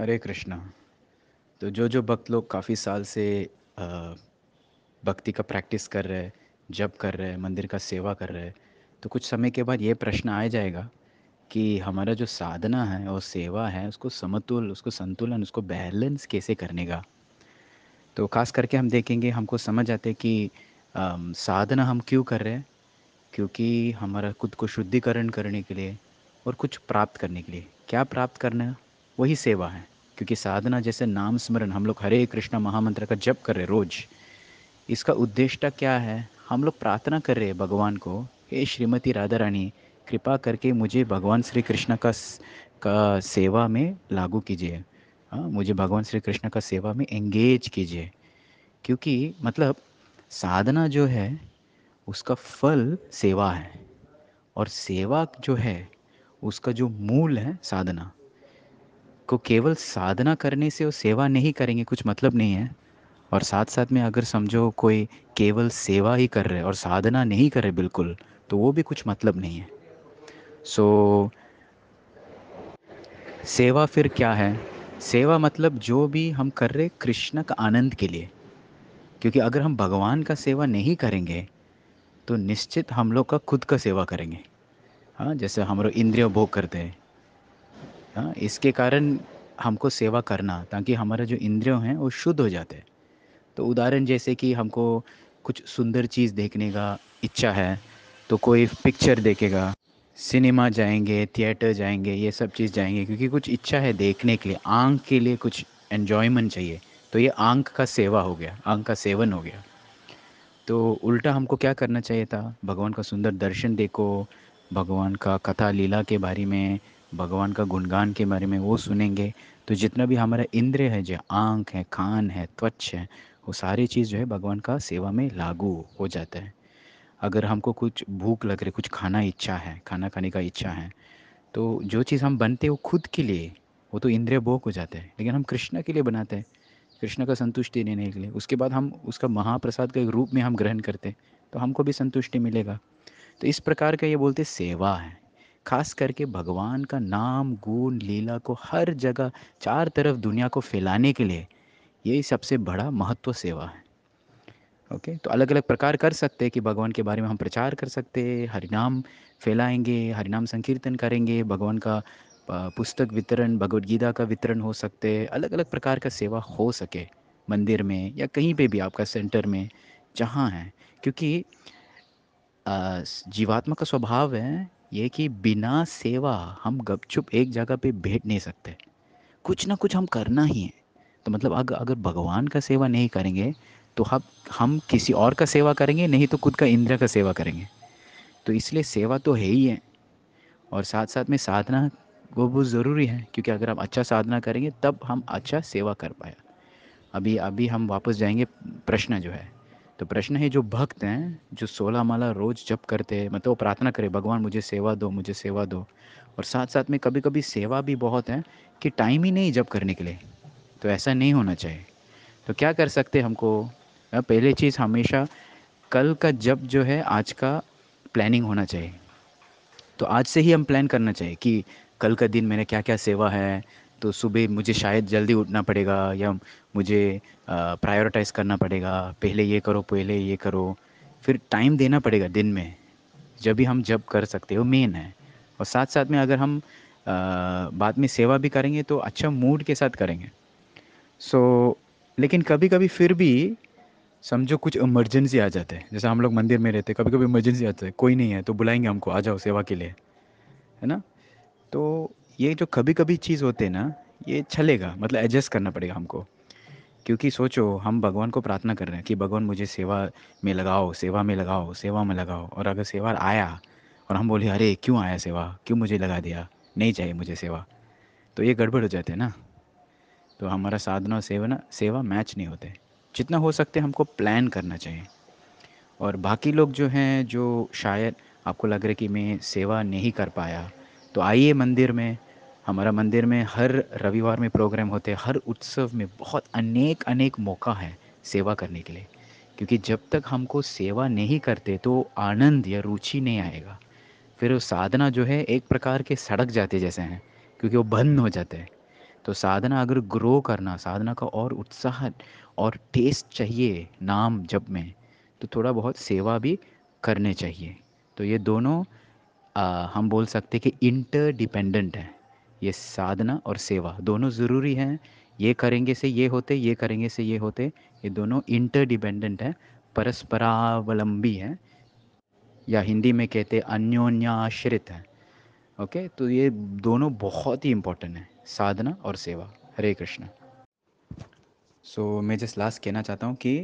हरे कृष्णा तो जो जो भक्त लोग काफ़ी साल से भक्ति का प्रैक्टिस कर रहे हैं जप कर रहे हैं मंदिर का सेवा कर रहे हैं तो कुछ समय के बाद ये प्रश्न आ जाएगा कि हमारा जो साधना है और सेवा है उसको समतुल उसको संतुलन उसको बैलेंस कैसे करने का तो खास करके हम देखेंगे हमको समझ आते कि आ, साधना हम क्यों कर रहे हैं क्योंकि हमारा खुद को शुद्धिकरण करने के लिए और कुछ प्राप्त करने के लिए क्या प्राप्त करना है वही सेवा है क्योंकि साधना जैसे नाम स्मरण हम लोग हरे कृष्णा महामंत्र का जप कर रहे रोज इसका उद्देश्य क्या है हम लोग प्रार्थना कर रहे हैं भगवान को हे श्रीमती राधा रानी कृपा करके मुझे भगवान श्री कृष्ण का का सेवा में लागू कीजिए हाँ मुझे भगवान श्री कृष्ण का सेवा में एंगेज कीजिए क्योंकि मतलब साधना जो है उसका फल सेवा है और सेवा जो है उसका जो मूल है साधना को केवल साधना करने से और सेवा नहीं करेंगे कुछ मतलब नहीं है और साथ साथ में अगर समझो कोई केवल सेवा ही कर रहे और साधना नहीं कर रहे बिल्कुल तो वो भी कुछ मतलब नहीं है सो so, सेवा फिर क्या है सेवा मतलब जो भी हम कर रहे कृष्ण का आनंद के लिए क्योंकि अगर हम भगवान का सेवा नहीं करेंगे तो निश्चित हम लोग का खुद का सेवा करेंगे हाँ जैसे हम लोग इंद्रिय भोग करते हैं हाँ, इसके कारण हमको सेवा करना ताकि हमारा जो इंद्रियों हैं वो शुद्ध हो जाते हैं तो उदाहरण जैसे कि हमको कुछ सुंदर चीज़ देखने का इच्छा है तो कोई पिक्चर देखेगा सिनेमा जाएंगे थिएटर जाएंगे ये सब चीज़ जाएंगे क्योंकि कुछ इच्छा है देखने के लिए आँख के लिए कुछ एन्जॉयमेंट चाहिए तो ये आँख का सेवा हो गया आँख का सेवन हो गया तो उल्टा हमको क्या करना चाहिए था भगवान का सुंदर दर्शन देखो भगवान का कथा लीला के बारे में भगवान का गुणगान के बारे में वो सुनेंगे तो जितना भी हमारा इंद्रिय है जो आँख है कान है त्वच है वो सारी चीज़ जो है भगवान का सेवा में लागू हो जाता है अगर हमको कुछ भूख लग रही कुछ खाना इच्छा है खाना खाने का इच्छा है तो जो चीज़ हम बनते हैं वो खुद के लिए वो तो इंद्रिय भोग हो जाता है लेकिन हम कृष्ण के लिए बनाते हैं कृष्ण का संतुष्टि देने के लिए उसके बाद हम उसका महाप्रसाद के रूप में हम ग्रहण करते तो हमको भी संतुष्टि मिलेगा तो इस प्रकार का ये बोलते सेवा है खास करके भगवान का नाम गुण लीला को हर जगह चार तरफ दुनिया को फैलाने के लिए यही सबसे बड़ा महत्व सेवा है ओके तो अलग अलग प्रकार कर सकते हैं कि भगवान के बारे में हम प्रचार कर सकते हैं हरिनाम फैलाएंगे हरिनाम संकीर्तन करेंगे भगवान का पुस्तक वितरण भगवत गीता का वितरण हो सकते हैं अलग अलग प्रकार का सेवा हो सके मंदिर में या कहीं पे भी आपका सेंटर में जहाँ है क्योंकि जीवात्मा का स्वभाव है ये कि बिना सेवा हम गपचुप एक जगह पे बैठ नहीं सकते कुछ ना कुछ हम करना ही है तो मतलब अगर अगर भगवान का सेवा नहीं करेंगे तो हम हम किसी और का सेवा करेंगे नहीं तो खुद का इंद्र का सेवा करेंगे तो इसलिए सेवा तो है ही है और साथ साथ में साधना वो बहुत ज़रूरी है क्योंकि अगर हम अच्छा साधना करेंगे तब हम अच्छा सेवा कर पाए अभी अभी हम वापस जाएंगे प्रश्न जो है तो प्रश्न है जो भक्त हैं जो सोलह माला रोज जप करते हैं मतलब वो प्रार्थना करें भगवान मुझे सेवा दो मुझे सेवा दो और साथ साथ में कभी कभी सेवा भी बहुत है कि टाइम ही नहीं जप करने के लिए तो ऐसा नहीं होना चाहिए तो क्या कर सकते हमको पहले चीज़ हमेशा कल का जब जो है आज का प्लानिंग होना चाहिए तो आज से ही हम प्लान करना चाहिए कि कल का दिन मैंने क्या क्या सेवा है तो सुबह मुझे शायद जल्दी उठना पड़ेगा या मुझे प्रायोरिटाइज़ करना पड़ेगा पहले ये करो पहले ये करो फिर टाइम देना पड़ेगा दिन में जब भी हम जब कर सकते हो मेन है और साथ साथ में अगर हम बाद में सेवा भी करेंगे तो अच्छा मूड के साथ करेंगे सो so, लेकिन कभी कभी फिर भी समझो कुछ इमरजेंसी आ जाते हैं जैसे हम लोग मंदिर में रहते हैं कभी कभी इमरजेंसी आते हैं कोई नहीं है तो बुलाएंगे हमको आ जाओ सेवा के लिए है ना तो ये जो कभी कभी चीज़ होते हैं ना ये चलेगा मतलब एडजस्ट करना पड़ेगा हमको क्योंकि सोचो हम भगवान को प्रार्थना कर रहे हैं कि भगवान मुझे सेवा में लगाओ सेवा में लगाओ सेवा में लगाओ और अगर सेवा आया और हम बोले अरे क्यों आया सेवा क्यों मुझे लगा दिया नहीं चाहिए मुझे सेवा तो ये गड़बड़ हो जाते हैं ना तो हमारा साधना और सेवा ना सेवा मैच नहीं होते जितना हो सकते हमको प्लान करना चाहिए और बाकी लोग जो हैं जो शायद आपको लग रहा है कि मैं सेवा नहीं कर पाया तो आइए मंदिर में हमारा मंदिर में हर रविवार में प्रोग्राम होते हैं हर उत्सव में बहुत अनेक अनेक मौका है सेवा करने के लिए क्योंकि जब तक हमको सेवा नहीं करते तो आनंद या रुचि नहीं आएगा फिर वो साधना जो है एक प्रकार के सड़क जाते जैसे हैं क्योंकि वो बंद हो जाते हैं तो साधना अगर ग्रो करना साधना का और उत्साह और टेस्ट चाहिए नाम जब में तो थोड़ा बहुत सेवा भी करने चाहिए तो ये दोनों आ, हम बोल सकते कि इंटरडिपेंडेंट हैं ये साधना और सेवा दोनों ज़रूरी हैं ये करेंगे से ये होते ये करेंगे से ये होते ये दोनों इंटरडिपेंडेंट हैं परस्परावलंबी हैं या हिंदी में कहते अन्योन्याश्रित हैं ओके तो ये दोनों बहुत ही इम्पोर्टेंट हैं साधना और सेवा हरे कृष्ण सो so, मैं जस्ट लास्ट कहना चाहता हूँ कि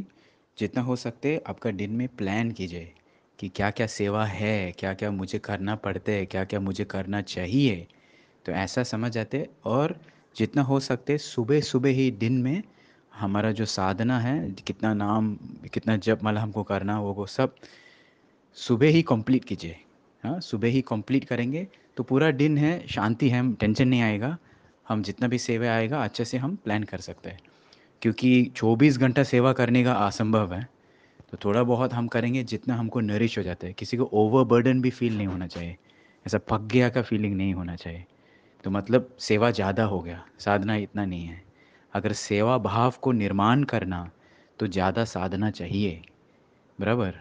जितना हो सकते आपका दिन में प्लान कीजिए कि क्या क्या सेवा है क्या क्या मुझे करना पड़ता है क्या क्या मुझे करना चाहिए तो ऐसा समझ जाते और जितना हो सकते सुबह सुबह ही दिन में हमारा जो साधना है कितना नाम कितना जप माला हमको करना हो वो सब सुबह ही कंप्लीट कीजिए हाँ सुबह ही कंप्लीट करेंगे तो पूरा दिन है शांति है टेंशन नहीं आएगा हम जितना भी सेवा आएगा अच्छे से हम प्लान कर सकते हैं क्योंकि 24 घंटा सेवा करने का असंभव है तो थोड़ा बहुत हम करेंगे जितना हमको नरिश हो जाता है किसी को ओवर बर्डन भी फील नहीं होना चाहिए ऐसा पक गया का फीलिंग नहीं होना चाहिए तो मतलब सेवा ज़्यादा हो गया साधना इतना नहीं है अगर सेवा भाव को निर्माण करना तो ज़्यादा साधना चाहिए बराबर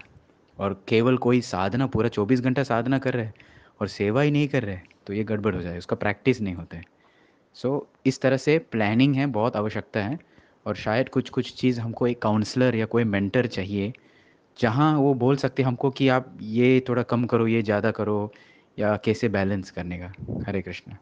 और केवल कोई साधना पूरा चौबीस घंटा साधना कर रहे और सेवा ही नहीं कर रहे तो ये गड़बड़ हो जाए उसका प्रैक्टिस नहीं होता है सो so, इस तरह से प्लानिंग है बहुत आवश्यकता है और शायद कुछ कुछ चीज़ हमको एक काउंसलर या कोई मेंटर चाहिए जहाँ वो बोल सकते हमको कि आप ये थोड़ा कम करो ये ज़्यादा करो या कैसे बैलेंस करने का हरे कृष्णा